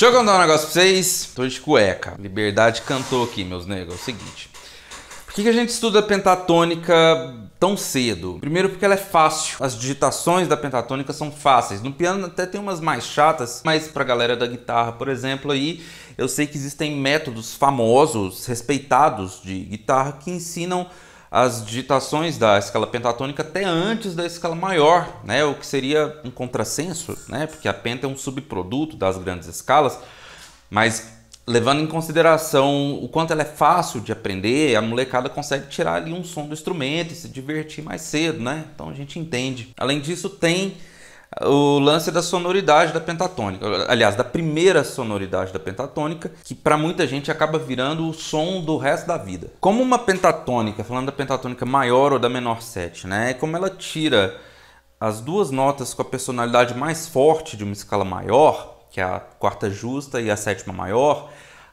Deixa eu contar um negócio pra vocês. Tô de cueca. Liberdade cantou aqui, meus negros. É o seguinte. Por que, que a gente estuda pentatônica tão cedo? Primeiro porque ela é fácil. As digitações da pentatônica são fáceis. No piano até tem umas mais chatas, mas pra galera da guitarra, por exemplo, aí eu sei que existem métodos famosos, respeitados de guitarra que ensinam as digitações da escala pentatônica até antes da escala maior, né? o que seria um contrassenso, né? porque a penta é um subproduto das grandes escalas, mas levando em consideração o quanto ela é fácil de aprender, a molecada consegue tirar ali um som do instrumento e se divertir mais cedo, né? Então a gente entende. Além disso, tem o lance da sonoridade da pentatônica, aliás, da primeira sonoridade da pentatônica, que para muita gente acaba virando o som do resto da vida. Como uma pentatônica, falando da pentatônica maior ou da menor 7, né? É como ela tira as duas notas com a personalidade mais forte de uma escala maior, que é a quarta justa e a sétima maior,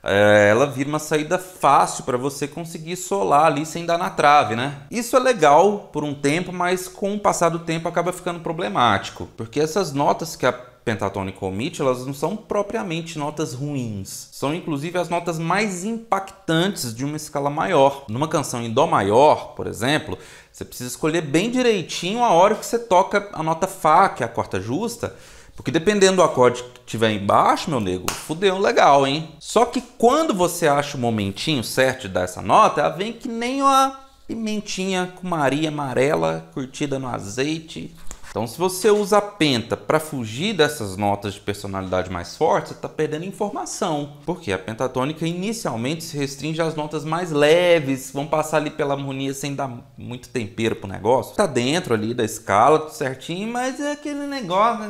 é, ela vira uma saída fácil para você conseguir solar ali sem dar na trave, né? Isso é legal por um tempo, mas com o passar do tempo acaba ficando problemático, porque essas notas que a pentatônica omite, elas não são propriamente notas ruins. São inclusive as notas mais impactantes de uma escala maior. Numa canção em dó maior, por exemplo, você precisa escolher bem direitinho a hora que você toca a nota fá, que é a quarta justa, porque dependendo do acorde que tiver embaixo, meu nego, fudeu legal, hein? Só que quando você acha o momentinho certo de dar essa nota, ela vem que nem uma pimentinha com maria amarela, curtida no azeite, então, se você usa a penta para fugir dessas notas de personalidade mais forte, você está perdendo informação, porque a pentatônica inicialmente se restringe às notas mais leves, vão passar ali pela harmonia sem dar muito tempero pro negócio. Está dentro ali da escala, tudo certinho, mas é aquele negócio,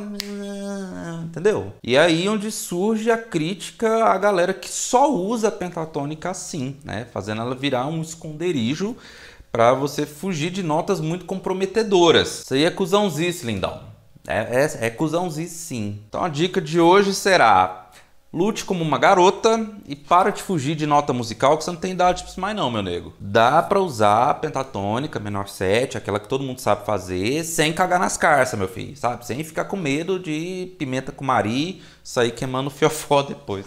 entendeu? E aí onde surge a crítica à galera que só usa a pentatônica assim, né, fazendo ela virar um esconderijo para você fugir de notas muito comprometedoras. Isso aí é cuzãozice, lindão. É, é, é cuzãozice sim. Então a dica de hoje será Lute como uma garota e para de fugir de nota musical que você não tem idade pra isso mais não, meu nego. Dá para usar pentatônica, menor 7, aquela que todo mundo sabe fazer, sem cagar nas carças, meu filho, sabe? Sem ficar com medo de pimenta com mari, sair queimando fiofó depois.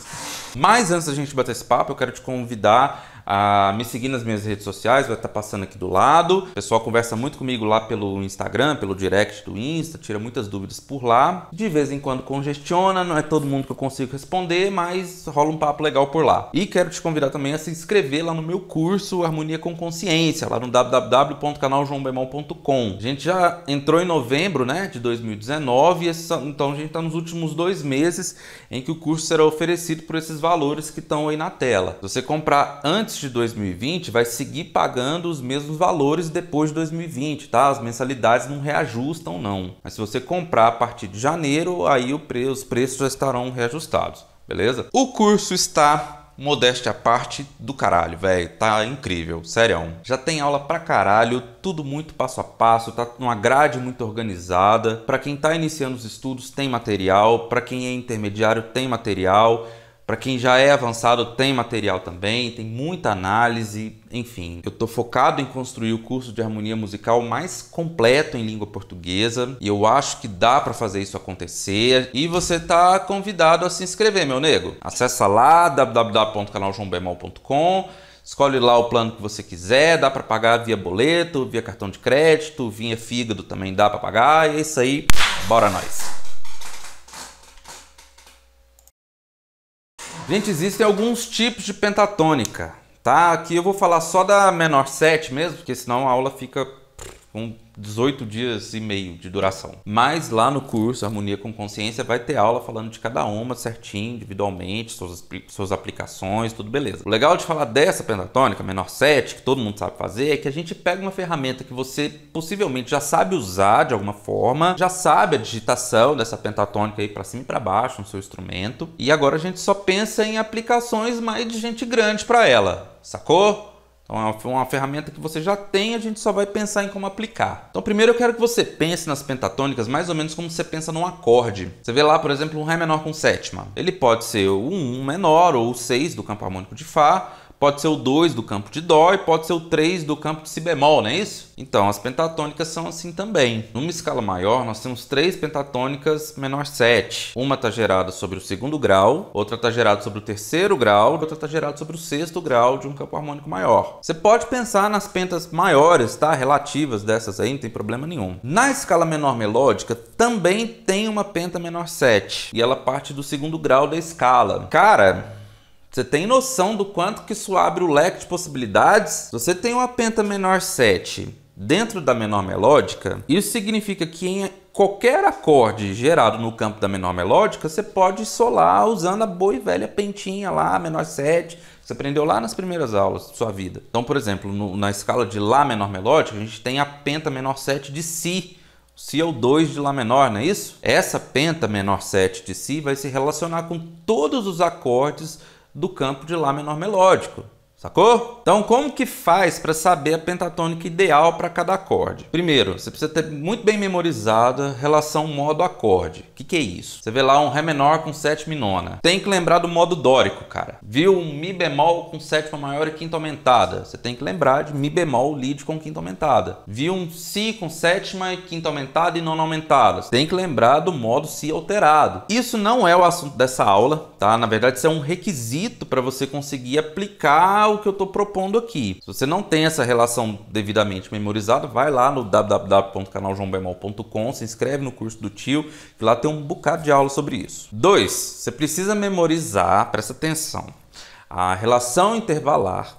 Mas antes da gente bater esse papo, eu quero te convidar a me seguir nas minhas redes sociais, vai estar passando aqui do lado. O pessoal conversa muito comigo lá pelo Instagram, pelo direct do Insta, tira muitas dúvidas por lá. De vez em quando congestiona, não é todo mundo que eu consigo responder, mas rola um papo legal por lá. E quero te convidar também a se inscrever lá no meu curso Harmonia com Consciência, lá no www.canaljoãobemol.com. A gente já entrou em novembro, né, de 2019, então a gente está nos últimos dois meses em que o curso será oferecido por esses valores que estão aí na tela. Se você comprar antes antes de 2020 vai seguir pagando os mesmos valores depois de 2020, tá? As mensalidades não reajustam não. Mas se você comprar a partir de janeiro, aí os preços já estarão reajustados, beleza? O curso está modéstia à parte do caralho, velho. Tá incrível, sério. Já tem aula pra caralho, tudo muito passo a passo, tá numa grade muito organizada. Para quem tá iniciando os estudos tem material, para quem é intermediário tem material. Para quem já é avançado, tem material também, tem muita análise, enfim. Eu estou focado em construir o curso de harmonia musical mais completo em língua portuguesa e eu acho que dá para fazer isso acontecer. E você está convidado a se inscrever, meu nego. Acesse lá www.canaljombemol.com Escolhe lá o plano que você quiser, dá para pagar via boleto, via cartão de crédito, via fígado também dá para pagar. E é isso aí, bora nós. Gente, existem alguns tipos de pentatônica, tá? Aqui eu vou falar só da menor 7 mesmo, porque senão a aula fica com 18 dias e meio de duração. Mas lá no curso Harmonia com Consciência vai ter aula falando de cada uma certinho, individualmente, suas, suas aplicações, tudo beleza. O legal de falar dessa pentatônica, menor 7, que todo mundo sabe fazer, é que a gente pega uma ferramenta que você possivelmente já sabe usar de alguma forma, já sabe a digitação dessa pentatônica aí para cima e para baixo no seu instrumento, e agora a gente só pensa em aplicações mais de gente grande para ela, sacou? Então é uma ferramenta que você já tem, a gente só vai pensar em como aplicar. Então primeiro eu quero que você pense nas pentatônicas mais ou menos como você pensa num acorde. Você vê lá, por exemplo, um Ré menor com sétima. Ele pode ser o 1 menor ou o 6 do campo harmônico de Fá, Pode ser o 2 do campo de Dó e pode ser o 3 do campo de Si bemol, não é isso? Então, as pentatônicas são assim também. Numa escala maior, nós temos três pentatônicas menor 7. Uma está gerada sobre o segundo grau, outra está gerada sobre o terceiro grau, outra está gerada sobre o sexto grau de um campo harmônico maior. Você pode pensar nas pentas maiores, tá? Relativas dessas aí, não tem problema nenhum. Na escala menor melódica, também tem uma penta menor 7. E ela parte do segundo grau da escala. Cara, você tem noção do quanto que isso abre o leque de possibilidades? Se você tem uma penta menor 7 dentro da menor melódica, isso significa que em qualquer acorde gerado no campo da menor melódica, você pode solar usando a boa e velha pentinha lá, menor 7, você aprendeu lá nas primeiras aulas de sua vida. Então, por exemplo, no, na escala de Lá menor melódica, a gente tem a penta menor 7 de Si. Si é o 2 de Lá menor, não é isso? Essa penta menor 7 de Si vai se relacionar com todos os acordes do campo de Lá menor melódico. Sacou? Então, como que faz para saber a pentatônica ideal para cada acorde? Primeiro, você precisa ter muito bem memorizada relação modo acorde. O que, que é isso? Você vê lá um Ré menor com sétima e nona. Tem que lembrar do modo dórico, cara. Viu um Mi bemol com sétima maior e quinta aumentada? Você tem que lembrar de Mi bemol lead com quinta aumentada. Viu um Si com sétima e quinta aumentada e nona aumentada? Você tem que lembrar do modo Si alterado. Isso não é o assunto dessa aula, tá? Na verdade, isso é um requisito para você conseguir aplicar o que eu estou propondo aqui. Se você não tem essa relação devidamente memorizada, vai lá no www.canaljoãobermal.com, se inscreve no curso do tio, que lá tem um bocado de aula sobre isso. Dois, Você precisa memorizar, presta atenção, a relação intervalar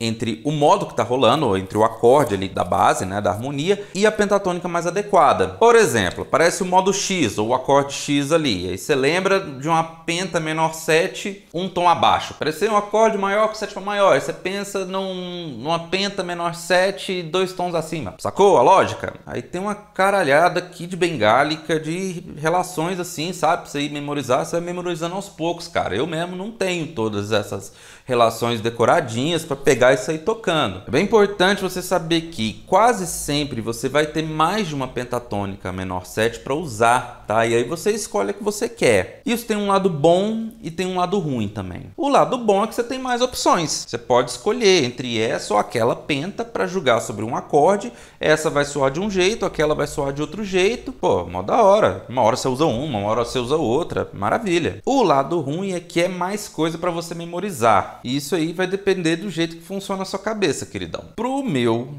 entre o modo que está rolando, entre o acorde ali da base, né, da harmonia, e a pentatônica mais adequada. Por exemplo, parece o modo X ou o acorde X ali. Aí você lembra de uma penta menor 7, um tom abaixo. Parece um acorde maior com sétima maior. Aí você pensa num, numa penta menor 7, dois tons acima. Sacou a lógica? Aí tem uma caralhada aqui de bengálica, de relações assim, sabe? Pra você ir memorizar, você vai memorizando aos poucos, cara. Eu mesmo não tenho todas essas relações decoradinhas para pegar ligar e sair tocando. É bem importante você saber que quase sempre você vai ter mais de uma pentatônica menor 7 para usar, tá? E aí você escolhe a que você quer. Isso tem um lado bom e tem um lado ruim também. O lado bom é que você tem mais opções. Você pode escolher entre essa ou aquela penta para julgar sobre um acorde. Essa vai soar de um jeito, aquela vai soar de outro jeito. Pô, mó da hora. Uma hora você usa uma, uma hora você usa outra. Maravilha. O lado ruim é que é mais coisa para você memorizar. E isso aí vai depender do jeito que funciona funciona a sua cabeça, queridão. Pro meu,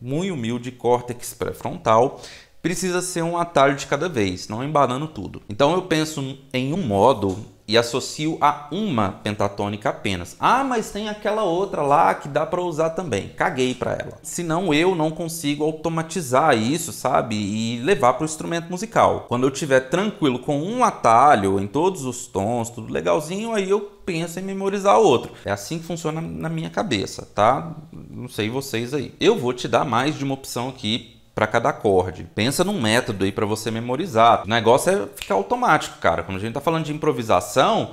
muito humilde córtex pré-frontal, precisa ser um atalho de cada vez, não embalando tudo. Então eu penso em um modo e associo a uma pentatônica apenas. Ah, mas tem aquela outra lá que dá para usar também. Caguei para ela. Senão eu não consigo automatizar isso, sabe? E levar para o instrumento musical. Quando eu tiver tranquilo com um atalho em todos os tons, tudo legalzinho, aí eu penso em memorizar outro. É assim que funciona na minha cabeça, tá? Não sei vocês aí. Eu vou te dar mais de uma opção aqui para cada acorde. Pensa num método aí para você memorizar. O negócio é ficar automático, cara. Quando a gente tá falando de improvisação,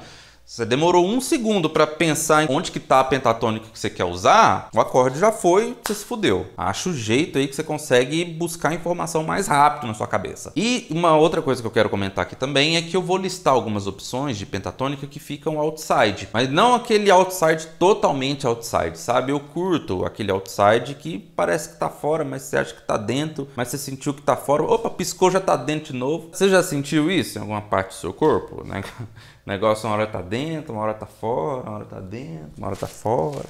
você demorou um segundo para pensar em onde que tá a pentatônica que você quer usar, o acorde já foi, você se fudeu. Acha o jeito aí que você consegue buscar informação mais rápido na sua cabeça. E uma outra coisa que eu quero comentar aqui também é que eu vou listar algumas opções de pentatônica que ficam outside, mas não aquele outside totalmente outside, sabe? Eu curto aquele outside que parece que tá fora, mas você acha que tá dentro, mas você sentiu que tá fora, opa, piscou já tá dentro de novo. Você já sentiu isso em alguma parte do seu corpo, né? O negócio uma hora tá dentro dentro, uma hora tá fora, uma hora tá dentro, uma hora tá fora.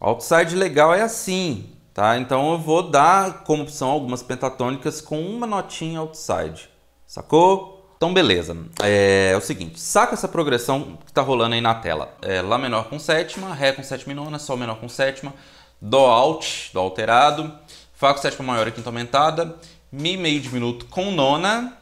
Outside legal é assim, tá? Então eu vou dar como opção algumas pentatônicas com uma notinha outside, sacou? Então beleza, é, é o seguinte, saca essa progressão que tá rolando aí na tela. É, Lá menor com sétima, Ré com sétima e nona, Sol menor com sétima, Dó alt, Dó alterado, Fá com sétima maior e quinta aumentada, Mi meio diminuto com nona,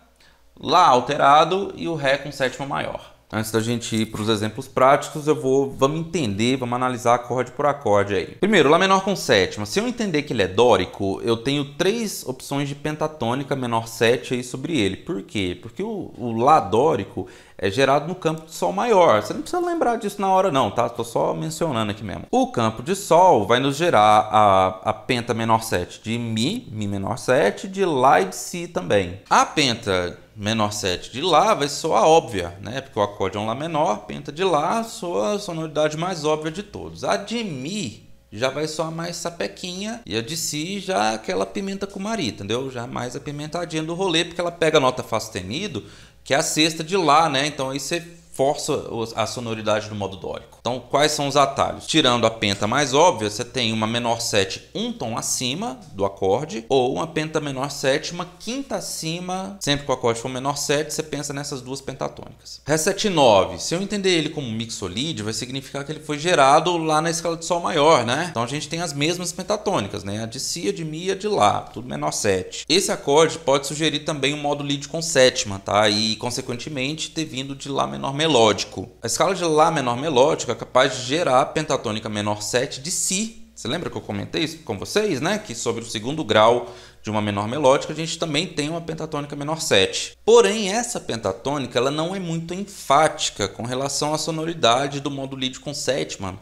Lá alterado e o Ré com sétima maior. Antes da gente ir para os exemplos práticos, eu vou, vamos entender, vamos analisar acorde por acorde aí. Primeiro, Lá menor com sétima. Se eu entender que ele é dórico, eu tenho três opções de pentatônica menor 7 aí sobre ele. Por quê? Porque o, o Lá dórico é gerado no campo de sol maior. Você não precisa lembrar disso na hora não, tá? Estou só mencionando aqui mesmo. O campo de sol vai nos gerar a, a penta menor 7 de Mi, Mi menor 7, de Lá e de Si também. A penta menor 7 de Lá vai soar óbvia, né? Porque o acorde é um Lá menor, penta de Lá soa a sonoridade mais óbvia de todos. A de Mi já vai soar mais sapequinha e a de si já é aquela pimenta cumari, entendeu? Já é mais apimentadinha do rolê, porque ela pega a nota fá sustenido que é a cesta de lá, né? Então aí você força a sonoridade do modo dórico. Então, quais são os atalhos? Tirando a penta mais óbvia, você tem uma menor 7 um tom acima do acorde, ou uma penta menor 7 uma quinta acima, sempre que o acorde for menor 7, você pensa nessas duas pentatônicas. Ré 7 9, se eu entender ele como mixolídio, vai significar que ele foi gerado lá na escala de sol maior, né? Então a gente tem as mesmas pentatônicas, né? A de si, a de mi, a de lá, tudo menor 7. Esse acorde pode sugerir também um modo lead com sétima, tá? E consequentemente ter vindo de lá menor menor melódico. A escala de Lá menor melódico é capaz de gerar a pentatônica menor 7 de Si. Você lembra que eu comentei isso com vocês, né? Que sobre o segundo grau de uma menor melódica, a gente também tem uma pentatônica menor 7. Porém, essa pentatônica ela não é muito enfática com relação à sonoridade do modo lídio com sétima,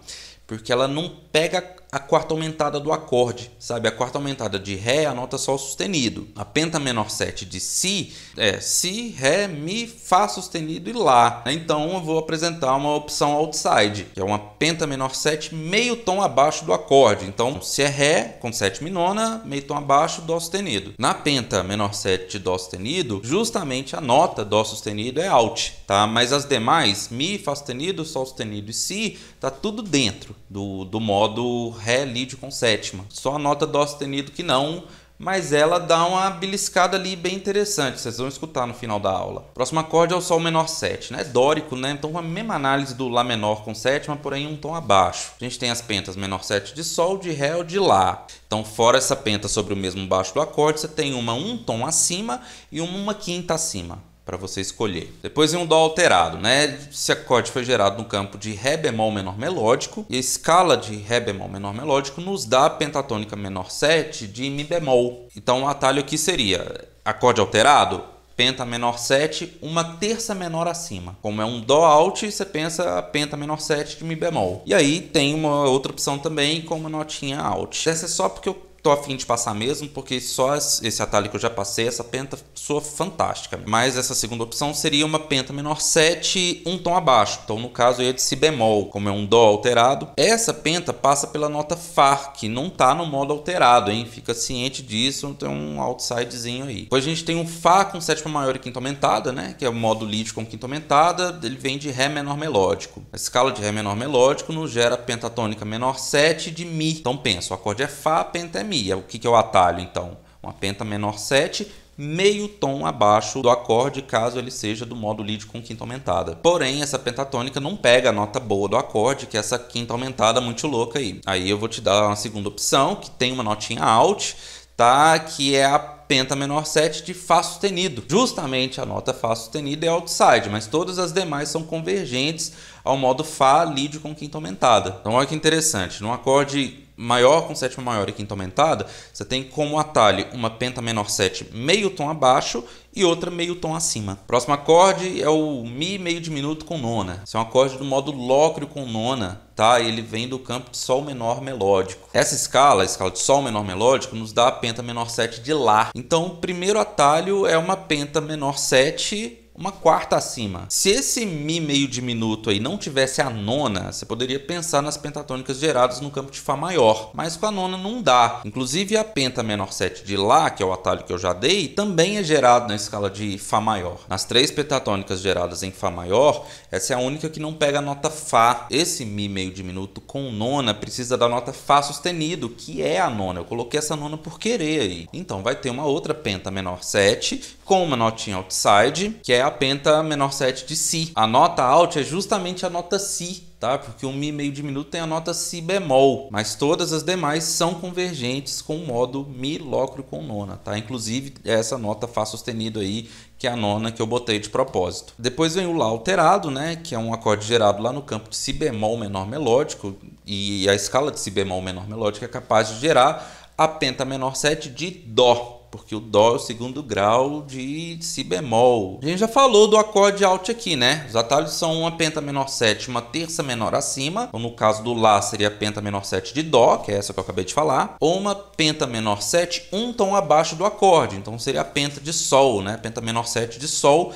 porque ela não pega a quarta aumentada do acorde, sabe? A quarta aumentada de Ré, a nota Sol sustenido. A penta menor 7 de Si é Si, Ré, Mi, Fá sustenido e Lá. Então eu vou apresentar uma opção outside, que é uma penta menor 7 meio tom abaixo do acorde. Então se é Ré com sétima e nona, meio tom abaixo, Dó sustenido. Na penta menor 7 Dó sustenido, justamente a nota Dó sustenido é Alt, tá? Mas as demais, Mi, Fá sustenido, Sol sustenido e Si, tá tudo dentro do, do modo Ré, Lídio com sétima. Só a nota Dó sustenido que não, mas ela dá uma beliscada ali bem interessante, vocês vão escutar no final da aula. Próximo acorde é o Sol menor 7, né? Dórico, né? Então a mesma análise do Lá menor com sétima, porém um tom abaixo. A gente tem as pentas menor 7 de Sol, de Ré ou de Lá. Então fora essa penta sobre o mesmo baixo do acorde, você tem uma um tom acima e uma, uma quinta acima para você escolher. Depois vem um Dó alterado, né? Esse acorde foi gerado no campo de Ré bemol menor melódico e a escala de Ré bemol menor melódico nos dá a pentatônica menor 7 de Mi bemol. Então o um atalho aqui seria acorde alterado, penta menor 7, uma terça menor acima. Como é um dó alt, você pensa penta menor 7 de mi bemol. E aí tem uma outra opção também com uma notinha alt. Essa é só porque eu tô afim de passar mesmo, porque só esse atalho que eu já passei, essa penta soa fantástica. Mas essa segunda opção seria uma penta menor 7, um tom abaixo. Então, no caso, eu ia é de si bemol, como é um dó alterado. Essa penta passa pela nota Fá, que não tá no modo alterado, hein? Fica ciente disso, tem um outsidezinho aí. Depois a gente tem um Fá com sétima maior e quinta aumentada, né? Que é o modo lítico com quinta aumentada. Ele vem de Ré menor melódico. A escala de Ré menor melódico nos gera pentatônica menor 7 de Mi. Então, pensa, o acorde é Fá, a penta é Mi. O que, que é o atalho, então? Uma penta menor 7, meio tom abaixo do acorde, caso ele seja do modo lead com quinta aumentada. Porém, essa pentatônica não pega a nota boa do acorde, que é essa quinta aumentada muito louca aí. Aí eu vou te dar uma segunda opção, que tem uma notinha alt, tá? Que é a penta menor 7 de Fá sustenido. Justamente a nota Fá sustenido é outside, mas todas as demais são convergentes ao modo Fá lídio com quinta aumentada. Então olha que interessante, num acorde maior com sétima maior e quinta aumentada, você tem como atalho uma penta menor 7 meio tom abaixo e outra meio tom acima. Próximo acorde é o Mi meio diminuto com nona. Esse é um acorde do modo Lócreo com nona, tá? Ele vem do campo de Sol menor melódico. Essa escala, a escala de Sol menor melódico, nos dá a penta menor 7 de Lá. Então, o primeiro atalho é uma penta menor 7 uma quarta acima. Se esse Mi meio diminuto aí não tivesse a nona, você poderia pensar nas pentatônicas geradas no campo de Fá maior, mas com a nona não dá. Inclusive a penta menor 7 de Lá, que é o atalho que eu já dei, também é gerado na escala de Fá maior. Nas três pentatônicas geradas em Fá maior, essa é a única que não pega a nota Fá. Esse Mi meio diminuto com nona precisa da nota Fá sustenido, que é a nona. Eu coloquei essa nona por querer aí. Então vai ter uma outra penta menor 7 com uma notinha outside, que é a penta menor 7 de Si. A nota alt é justamente a nota Si Tá? Porque o Mi meio diminuto tem a nota Si bemol, mas todas as demais são convergentes com o modo Mi locro com nona, tá? Inclusive essa nota Fá sustenido aí, que é a nona que eu botei de propósito. Depois vem o Lá alterado, né? Que é um acorde gerado lá no campo de Si bemol menor melódico, e a escala de Si bemol menor melódico é capaz de gerar a penta menor 7 de Dó porque o Dó é o segundo grau de Si bemol. A gente já falou do acorde alt aqui, né? Os atalhos são uma penta menor sétima, terça menor acima, ou no caso do Lá seria penta menor 7 de Dó, que é essa que eu acabei de falar, ou uma penta menor 7 um tom abaixo do acorde, então seria a penta de Sol, né? Penta menor 7 de Sol.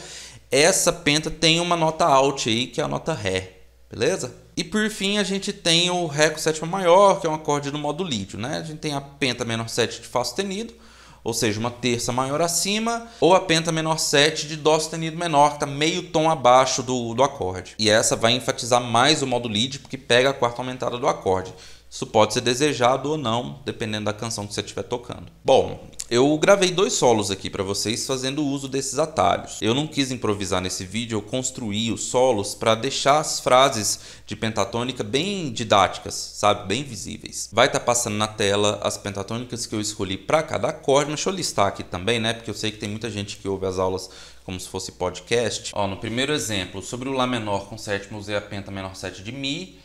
Essa penta tem uma nota alt aí, que é a nota Ré, beleza? E por fim a gente tem o Ré com sétima maior, que é um acorde do modo lídio, né? A gente tem a penta menor 7 de Fá sustenido, ou seja, uma terça maior acima, ou a penta menor 7 de dó sustenido menor, que está meio tom abaixo do, do acorde. E essa vai enfatizar mais o modo lead, porque pega a quarta aumentada do acorde. Isso pode ser desejado ou não, dependendo da canção que você estiver tocando. Bom, eu gravei dois solos aqui para vocês fazendo uso desses atalhos. Eu não quis improvisar nesse vídeo, eu construí os solos para deixar as frases de pentatônica bem didáticas, sabe? Bem visíveis. Vai estar tá passando na tela as pentatônicas que eu escolhi para cada acorde, mas deixa eu listar aqui também, né? Porque eu sei que tem muita gente que ouve as aulas como se fosse podcast. Ó, no primeiro exemplo, sobre o Lá menor com sétima, usei a penta menor 7 de Mi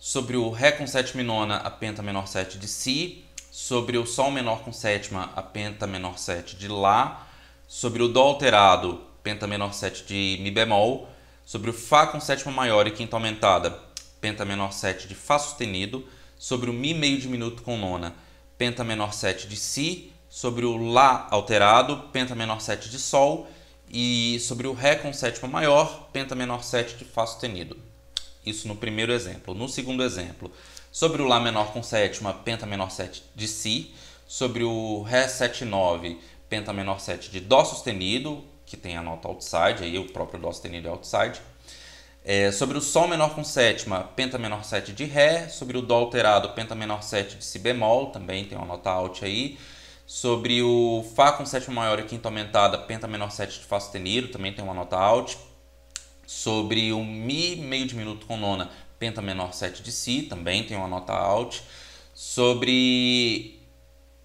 sobre o Ré com sétima e nona, a penta menor 7 de Si, sobre o Sol menor com sétima, a penta menor 7 de Lá, sobre o Dó alterado, penta menor 7 de Mi bemol, sobre o Fá com sétima maior e quinta aumentada, penta menor 7 de Fá sustenido, sobre o Mi meio diminuto com nona, penta menor 7 de Si, sobre o Lá alterado, penta menor 7 de Sol, e sobre o Ré com sétima maior, penta menor 7 de Fá sustenido. Isso no primeiro exemplo. No segundo exemplo, sobre o Lá menor com sétima, penta menor 7 de Si. Sobre o Ré 7, 9, penta menor 7 de Dó sustenido, que tem a nota outside, aí o próprio Dó sustenido é outside. É, sobre o Sol menor com sétima, penta menor 7 de Ré. Sobre o Dó alterado, penta menor 7 de Si bemol, também tem uma nota out aí. Sobre o Fá com sétima maior e quinta aumentada, penta menor 7 de Fá sustenido, também tem uma nota alta sobre o Mi meio diminuto com nona, penta menor 7 de Si, também tem uma nota alt, sobre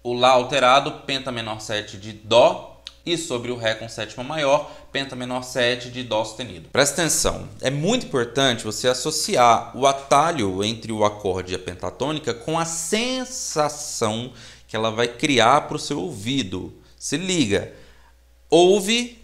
o Lá alterado, penta menor 7 de Dó, e sobre o Ré com sétima maior, penta menor 7 de Dó sustenido. Presta atenção, é muito importante você associar o atalho entre o acorde e a pentatônica com a sensação que ela vai criar para o seu ouvido. Se liga, ouve,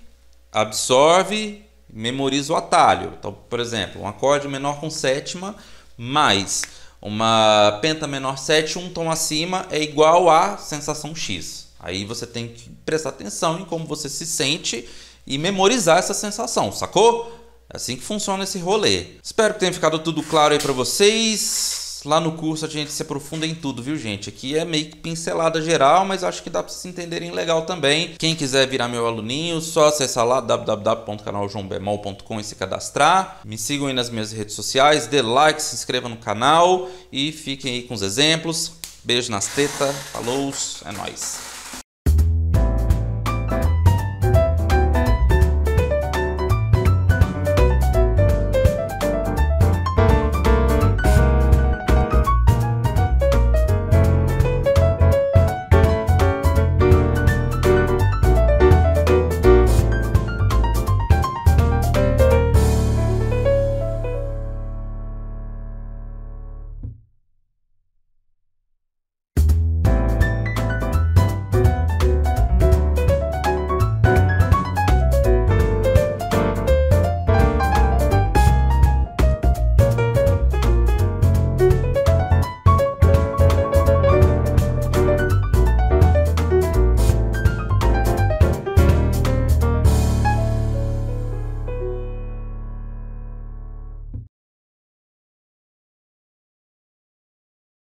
absorve, memoriza o atalho. Então, por exemplo, um acorde menor com sétima mais uma penta menor 7, um tom acima é igual a sensação X. Aí você tem que prestar atenção em como você se sente e memorizar essa sensação, sacou? É assim que funciona esse rolê. Espero que tenha ficado tudo claro aí para vocês. Lá no curso a gente se aprofunda em tudo, viu, gente? Aqui é meio que pincelada geral, mas acho que dá para se entenderem legal também. Quem quiser virar meu aluninho, só acessar lá www.canaljoãobemol.com e se cadastrar. Me sigam aí nas minhas redes sociais, dê like, se inscreva no canal e fiquem aí com os exemplos. Beijo nas tetas, falou, é nóis.